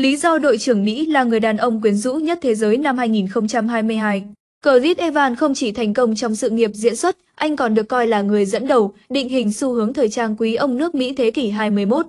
Lý do đội trưởng Mỹ là người đàn ông quyến rũ nhất thế giới năm 2022. Chris Evans không chỉ thành công trong sự nghiệp diễn xuất, anh còn được coi là người dẫn đầu, định hình xu hướng thời trang quý ông nước Mỹ thế kỷ 21.